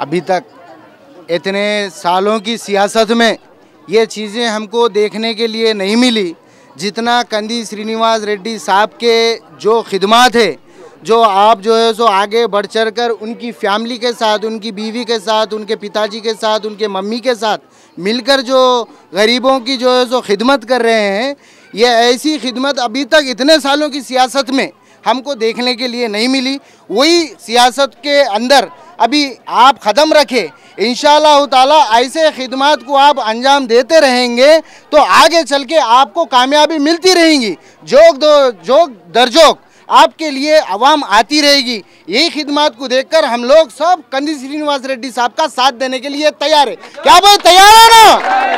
अभी तक इतने सालों की सियासत में ये चीज़ें हमको देखने के लिए नहीं मिली जितना कंदी श्रीनिवास रेड्डी साहब के जो खिदमत है जो आप जो है सो आगे बढ़ चढ़ कर उनकी फैमिली के साथ उनकी बीवी के साथ उनके पिताजी के साथ उनके मम्मी के साथ मिलकर जो गरीबों की जो है सो खिदमत कर रहे हैं ये ऐसी खिदमत अभी तक इतने सालों की सियासत में हमको देखने के लिए नहीं मिली वही सियासत के अंदर अभी आप ख़दम रखें इन ताला ऐसे खिदमत को आप अंजाम देते रहेंगे तो आगे चल के आपको कामयाबी मिलती रहेंगी जोक दो जोक दरजोक आपके लिए आवाम आती रहेगी यही खिदमत को देखकर हम लोग सब कंदी श्रीनिवास रेड्डी साहब का साथ देने के लिए तैयार है क्या बोल तैयार है ना